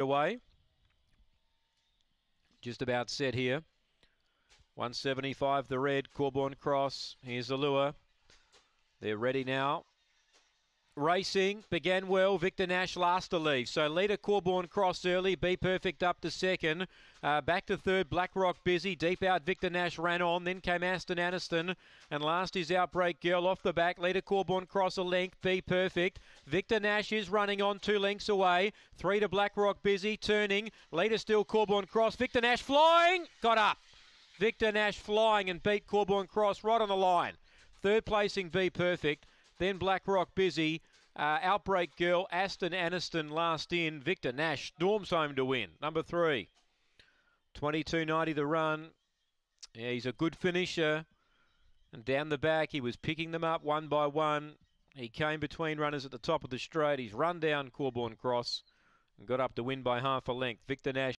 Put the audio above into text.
away. Just about set here. 175 the red, Corborn Cross. Here's the lure. They're ready now. Racing began well. Victor Nash last to leave. So leader Corborn Cross early. Be Perfect up to second. Uh, back to third. Blackrock busy. Deep out. Victor Nash ran on. Then came Aston Aniston. And last is Outbreak Girl off the back. Leader Corborn Cross a length. Be Perfect. Victor Nash is running on two lengths away. Three to Blackrock busy. Turning. Leader still Corborn Cross. Victor Nash flying. Got up. Victor Nash flying and beat Corborn Cross right on the line. Third placing Be Perfect. Then Blackrock busy. Uh, Outbreak Girl, Aston Aniston last in. Victor Nash, Storm's home to win. Number three. 22.90 the run. Yeah, he's a good finisher. And down the back, he was picking them up one by one. He came between runners at the top of the straight. He's run down Corborn Cross and got up to win by half a length. Victor Nash.